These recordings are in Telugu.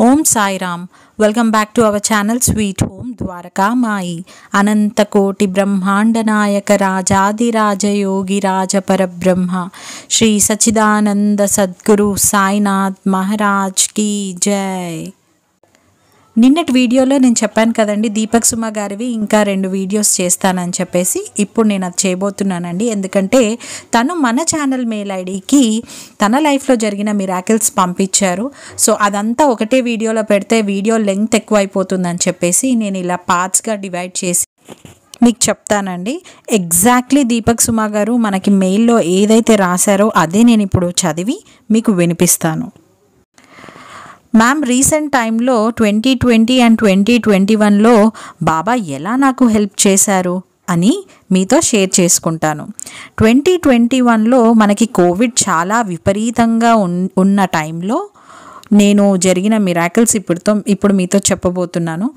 ओम साई साइरा welcome back to our channel sweet home Dwarkamai अनकोटि ब्रह्मांड नायक राजाधिराजयोगी राजपरब्रह्म श्री सच्चिदानंद सद्गु साईनाथ महाराज की जय నిన్నటి వీడియోలో నేను చెప్పాను కదండి దీపక్ సుమ గారివి ఇంకా రెండు వీడియోస్ చేస్తానని చెప్పేసి ఇప్పుడు నేను అది చేయబోతున్నానండి ఎందుకంటే తను మన ఛానల్ మెయిల్ ఐడికి తన లైఫ్లో జరిగిన మిరాకిల్స్ పంపించారు సో అదంతా ఒకటే వీడియోలో పెడితే వీడియో లెంగ్త్ ఎక్కువ అయిపోతుందని చెప్పేసి నేను ఇలా పార్ట్స్గా డివైడ్ చేసి మీకు చెప్తానండి ఎగ్జాక్ట్లీ దీపక్ సుమ గారు మనకి మెయిల్లో ఏదైతే రాశారో అదే నేను ఇప్పుడు చదివి మీకు వినిపిస్తాను మ్యామ్ రీసెంట్ టైంలో twenty twenty and twenty twenty వన్లో బాబా ఎలా నాకు హెల్ప్ చేశారు అని మీతో షేర్ చేసుకుంటాను ట్వంటీ ట్వంటీ వన్లో మనకి కోవిడ్ చాలా విపరీతంగా ఉన్న టైంలో నేను జరిగిన మిరాకిల్స్ ఇప్పుడుతో ఇప్పుడు మీతో చెప్పబోతున్నాను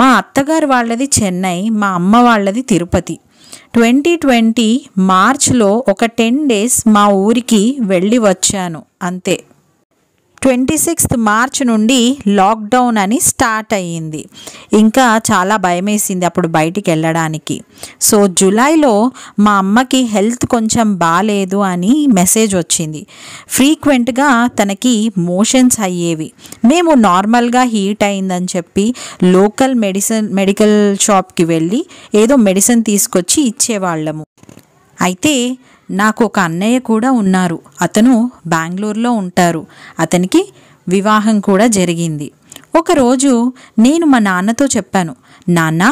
మా అత్తగారు వాళ్ళది చెన్నై మా అమ్మ వాళ్ళది తిరుపతి ట్వంటీ ట్వంటీ మార్చ్లో ఒక టెన్ డేస్ మా ఊరికి వెళ్ళి వచ్చాను అంతే ట్వంటీ సిక్స్త్ మార్చ్ నుండి లాక్డౌన్ అని స్టార్ట్ అయ్యింది ఇంకా చాలా భయమేసింది అప్పుడు బయటికి వెళ్ళడానికి సో జూలైలో మా అమ్మకి హెల్త్ కొంచెం బాగాలేదు అని మెసేజ్ వచ్చింది ఫ్రీక్వెంట్గా తనకి మోషన్స్ అయ్యేవి మేము నార్మల్గా హీట్ అయిందని చెప్పి లోకల్ మెడిసిన్ మెడికల్ షాప్కి వెళ్ళి ఏదో మెడిసిన్ తీసుకొచ్చి ఇచ్చేవాళ్ళము అయితే నాకు ఒక అన్నయ్య కూడా ఉన్నారు అతను బెంగళూరులో ఉంటారు అతనికి వివాహం కూడా జరిగింది ఒకరోజు నేను మా నాన్నతో చెప్పాను నాన్న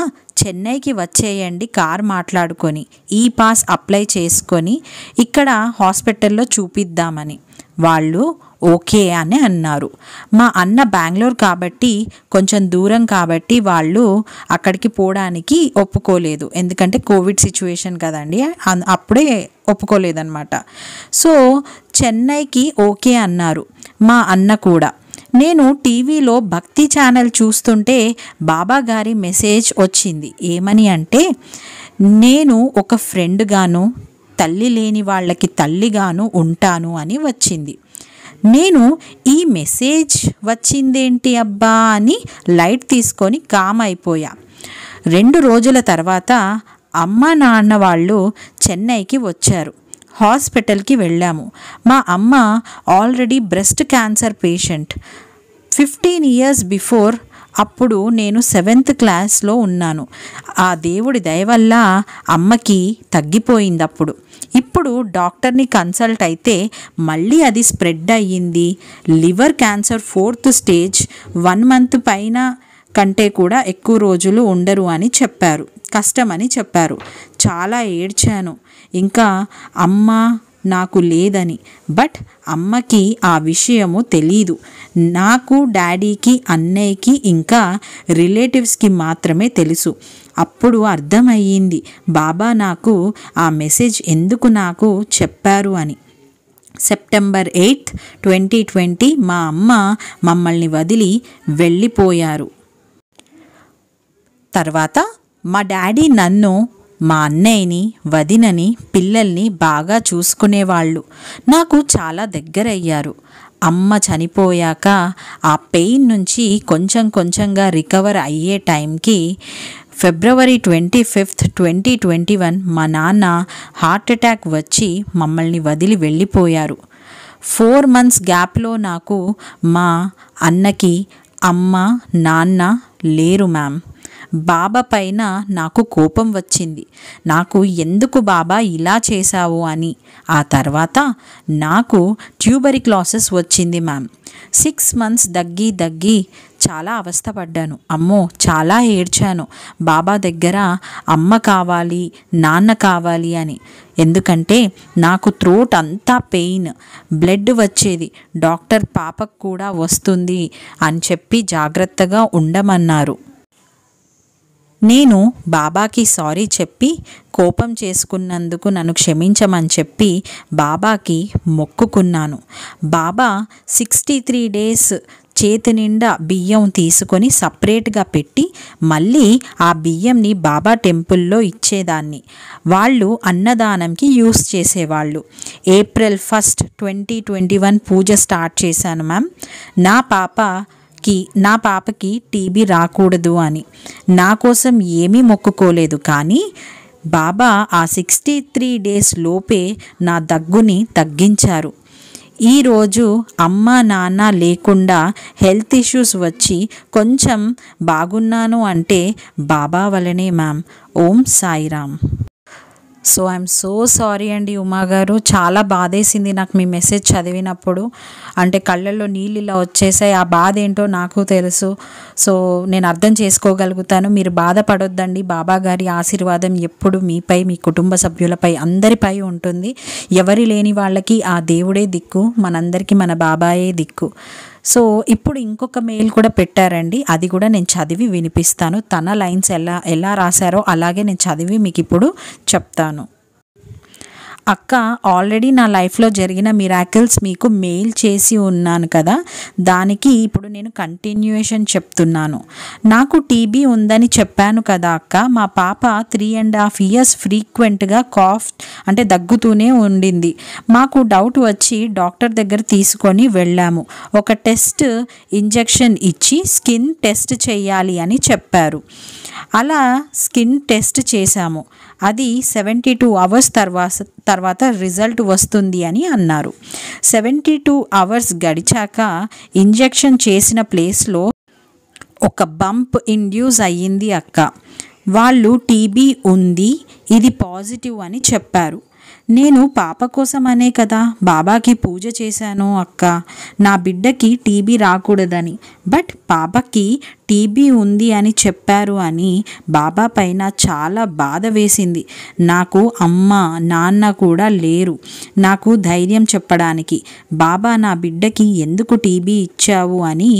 చెన్నైకి వచ్చేయండి కార్ మాట్లాడుకొని ఈ పాస్ అప్లై చేసుకొని ఇక్కడ హాస్పిటల్లో చూపిద్దామని వాళ్ళు ఓకే అని అన్నారు మా అన్న బెంగళూరు కాబట్టి కొంచెం దూరం కాబట్టి వాళ్ళు అక్కడికి పోవడానికి ఒప్పుకోలేదు ఎందుకంటే కోవిడ్ సిచ్యువేషన్ కదండి అప్పుడే ఒప్పుకోలేదన్నమాట సో చెన్నైకి ఓకే అన్నారు మా అన్న కూడా నేను టీవీలో భక్తి ఛానల్ చూస్తుంటే బాబా గారి మెసేజ్ వచ్చింది ఏమని అంటే నేను ఒక ఫ్రెండ్గాను తల్లి లేని వాళ్ళకి తల్లిగాను ఉంటాను అని వచ్చింది నేను ఈ మెసేజ్ వచ్చిందేంటి అబ్బా అని లైట్ తీసుకొని కామ్ అయిపోయా రెండు రోజుల తర్వాత అమ్మ నాన్న వాళ్ళు చెన్నైకి వచ్చారు హాస్పిటల్కి వెళ్ళాము మా అమ్మ already breast cancer patient fifteen years before అప్పుడు నేను సెవెంత్ క్లాస్లో ఉన్నాను ఆ దేవుడి దయ వల్ల అమ్మకి తగ్గిపోయింది అప్పుడు ఇప్పుడు డాక్టర్ని కన్సల్ట్ అయితే మళ్ళీ అది స్ప్రెడ్ అయ్యింది liver cancer fourth stage one month పైన కంటే కూడా ఎక్కువ రోజులు ఉండరు అని చెప్పారు కష్టమని చెప్పారు చాలా ఏడ్చాను ఇంకా అమ్మ నాకు లేదని బట్ అమ్మకి ఆ విషయము తెలీదు నాకు డాడీకి అన్నయ్యకి ఇంకా రిలేటివ్స్కి మాత్రమే తెలుసు అప్పుడు అర్థమయ్యింది బాబా నాకు ఆ మెసేజ్ ఎందుకు నాకు చెప్పారు అని సెప్టెంబర్ ఎయిత్ ట్వంటీ ట్వంటీ మా అమ్మ మమ్మల్ని వదిలి వెళ్ళిపోయారు తర్వాత మా డాడీ నన్ను మా అన్నయ్యని వదినని పిల్లల్ని బాగా చూసుకునేవాళ్ళు నాకు చాలా దగ్గరయ్యారు అమ్మ చనిపోయాక ఆ పెయిన్ నుంచి కొంచెం కొంచెంగా రికవర్ అయ్యే టైంకి February twenty fifth twenty twenty one మా నాన్న హార్ట్అటాక్ వచ్చి మమ్మల్ని వదిలి వెళ్ళిపోయారు ఫోర్ మంత్స్ గ్యాప్లో నాకు మా అన్నకి అమ్మ నాన్న లేరు మ్యామ్ బాబా పైన నాకు కోపం వచ్చింది నాకు ఎందుకు బాబా ఇలా చేశావు అని ఆ తర్వాత నాకు ట్యూబరిక్లాసెస్ వచ్చింది మ్యామ్ సిక్స్ మంత్స్ దగ్గి దగ్గి చాలా అవస్థపడ్డాను అమ్మో చాలా ఏడ్చాను బాబా దగ్గర అమ్మ కావాలి నాన్న కావాలి అని ఎందుకంటే నాకు త్రోట్ అంతా పెయిన్ బ్లడ్ వచ్చేది డాక్టర్ పాపకు కూడా వస్తుంది అని చెప్పి జాగ్రత్తగా ఉండమన్నారు నేను బాబాకి సారీ చెప్పి కోపం చేసుకున్నందుకు నన్ను క్షమించమని చెప్పి బాబాకి మొక్కుకున్నాను బాబా సిక్స్టీ త్రీ డేస్ చేతి నిండా బియ్యం తీసుకొని సపరేట్గా పెట్టి మళ్ళీ ఆ బియ్యంని బాబా టెంపుల్లో ఇచ్చేదాన్ని వాళ్ళు అన్నదానంకి యూస్ చేసేవాళ్ళు April first twenty twenty one పూజ స్టార్ట్ చేశాను మ్యామ్ నా పాప కి నా పాపకి టీబీ రాకూడదు అని నా కోసం ఏమీ మొక్కుకోలేదు కానీ బాబా ఆ సిక్స్టీ త్రీ డేస్ లోపే నా దగ్గుని తగ్గించారు ఈరోజు అమ్మ నాన్న లేకుండా హెల్త్ ఇష్యూస్ వచ్చి కొంచెం బాగున్నాను అంటే బాబా వలనే ma'am Om Sairam so I'm so sorry అండి ఉమా గారు చాలా బాధేసింది నాకు మీ మెసేజ్ చదివినప్పుడు అంటే కళ్ళల్లో నీళ్ళు ఇలా వచ్చేసాయి ఆ బాధ ఏంటో నాకు తెలుసు సో నేను అర్థం చేసుకోగలుగుతాను మీరు బాధపడొద్దండి బాబా గారి ఆశీర్వాదం ఎప్పుడు మీపై మీ కుటుంబ సభ్యులపై అందరిపై ఉంటుంది ఎవరి లేని వాళ్ళకి ఆ దేవుడే దిక్కు మనందరికీ మన బాబాయే దిక్కు సో ఇప్పుడు ఇంకొక మెయిల్ కూడా పెట్టారండి అది కూడా నేను చదివి వినిపిస్తాను తన లైన్స్ ఎలా ఎలా రాశారో అలాగే నేను చదివి మీకు ఇప్పుడు చెప్తాను అక్క ఆల్రెడీ నా లైఫ్లో జరిగిన మిరాకిల్స్ మీకు మెయిల్ చేసి ఉన్నాను కదా దానికి ఇప్పుడు నేను కంటిన్యూయేషన్ చెప్తున్నాను నాకు టీబీ ఉందని చెప్పాను కదా అక్క మా పాప త్రీ అండ్ హాఫ్ ఇయర్స్ ఫ్రీక్వెంట్గా కాఫ్ అంటే దగ్గుతూనే ఉండింది మాకు డౌట్ వచ్చి డాక్టర్ దగ్గర తీసుకొని వెళ్ళాము ఒక టెస్ట్ ఇంజెక్షన్ ఇచ్చి స్కిన్ టెస్ట్ చేయాలి అని చెప్పారు అలా స్కిన్ టెస్ట్ చేశాము అది సెవెంటీ టూ అవర్స్ తర్వాత తర్వాత రిజల్ట్ వస్తుంది అని అన్నారు సెవెంటీ టూ అవర్స్ గడిచాక ఇంజెక్షన్ చేసిన ప్లేస్లో ఒక బంప్ ఇండ్యూస్ అయ్యింది అక్క వాళ్ళు టీబీ ఉంది ఇది పాజిటివ్ అని చెప్పారు నేను పాప కోసం అనే కదా బాబాకి పూజ చేశాను అక్క నా బిడ్డకి టీబీ రాకూడదని బట్ పాపకి టీబీ ఉంది అని చెప్పారు అని బాబా పైన చాలా బాధ వేసింది నాకు అమ్మ నాన్న కూడా లేరు నాకు ధైర్యం చెప్పడానికి బాబా నా బిడ్డకి ఎందుకు టీబీ ఇచ్చావు అని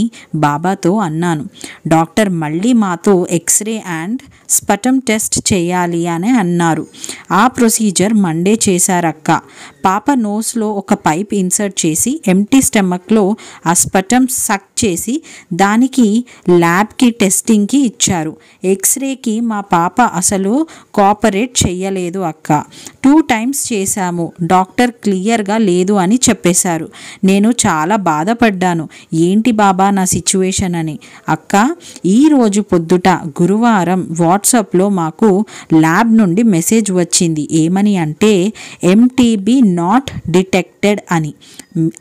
బాబాతో అన్నాను డాక్టర్ మళ్ళీ మాతో ఎక్స్రే అండ్ స్పటం టెస్ట్ చేయాలి అని అన్నారు ఆ ప్రొసీజర్ మండే చేశారక్క పాప నోస్లో ఒక పైప్ ఇన్సర్ట్ చేసి ఎంటీ స్టమక్లో ఆ స్పటం సక్ చేసి దానికి ల్యాబ్ ల్యాబ్కి టెస్టింగ్కి ఇచ్చారు ఎక్స్రేకి మా పాప అసలు కోఆపరేట్ చెయ్యలేదు అక్క టూ టైమ్స్ చేశాము డాక్టర్ క్లియర్గా లేదు అని చెప్పేశారు నేను చాలా బాధపడ్డాను ఏంటి బాబా నా సిచ్యువేషన్ అని అక్క ఈరోజు పొద్దుట గురువారం వాట్సాప్లో మాకు ల్యాబ్ నుండి మెసేజ్ వచ్చింది ఏమని అంటే ఎంటీబీ నాట్ డిటెక్టెడ్ అని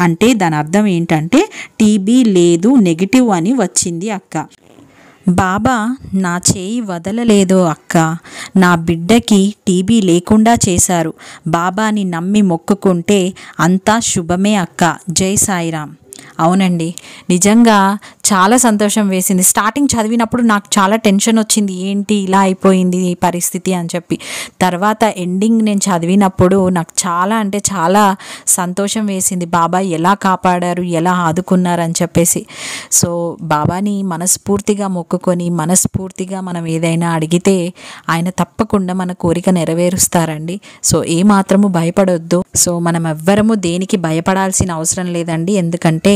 అంటే దాని అర్థం ఏంటంటే టీబీ లేదు నెగిటివ్ అని వచ్చింది అక్క బాబా నా చేయి వదలలేదు అక్క నా బిడ్డకి టీబీ లేకుండా చేశారు బాబాని నమ్మి మొక్కుకుంటే అంతా శుభమే అక్క జై సాయిరామ్ అవునండి నిజంగా చాలా సంతోషం వేసింది స్టార్టింగ్ చదివినప్పుడు నాకు చాలా టెన్షన్ వచ్చింది ఏంటి ఇలా అయిపోయింది ఈ పరిస్థితి అని చెప్పి తర్వాత ఎండింగ్ నేను చదివినప్పుడు నాకు చాలా అంటే చాలా సంతోషం వేసింది బాబా ఎలా కాపాడారు ఎలా ఆదుకున్నారు అని చెప్పేసి సో బాబాని మనస్ఫూర్తిగా మొక్కుకొని మనస్ఫూర్తిగా మనం ఏదైనా అడిగితే ఆయన తప్పకుండా మన కోరిక నెరవేరుస్తారండి సో ఏ మాత్రము భయపడొద్దు సో మనం ఎవ్వరము దేనికి భయపడాల్సిన అవసరం లేదండి ఎందుకంటే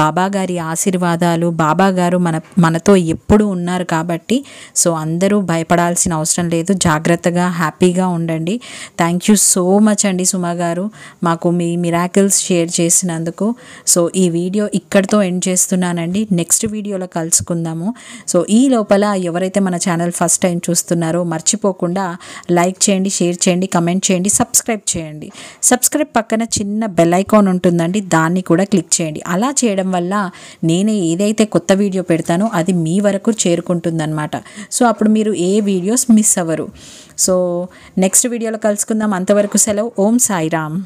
బాబాగారి ఆశీర్వాదాలు బాబాగారు మన మనతో ఎప్పుడు ఉన్నారు కాబట్టి సో అందరూ భయపడాల్సిన అవసరం లేదు జాగ్రత్తగా హ్యాపీగా ఉండండి థ్యాంక్ యూ సో మచ్ అండి సుమా గారు మాకు మీ మిరాకిల్స్ షేర్ చేసినందుకు సో ఈ వీడియో ఇక్కడితో ఎండ్ చేస్తున్నానండి నెక్స్ట్ వీడియోలో కలుసుకుందాము సో ఈ లోపల ఎవరైతే మన ఛానల్ ఫస్ట్ టైం చూస్తున్నారో మర్చిపోకుండా లైక్ చేయండి షేర్ చేయండి కమెంట్ చేయండి సబ్స్క్రైబ్ చేయండి సబ్స్క్రైబ్ పక్కన చిన్న బెల్ ఐకాన్ ఉంటుందండి దాన్ని కూడా క్లిక్ చేయండి అలా చేయడం వల్ల నేను ఏదైతే కొత్త వీడియో పెడతానో అది మీ వరకు చేరుకుంటుందన్నమాట సో అప్పుడు మీరు ఏ వీడియోస్ మిస్ అవ్వరు సో నెక్స్ట్ వీడియోలో కలుసుకుందాం అంతవరకు సెలవు ఓం సాయిరామ్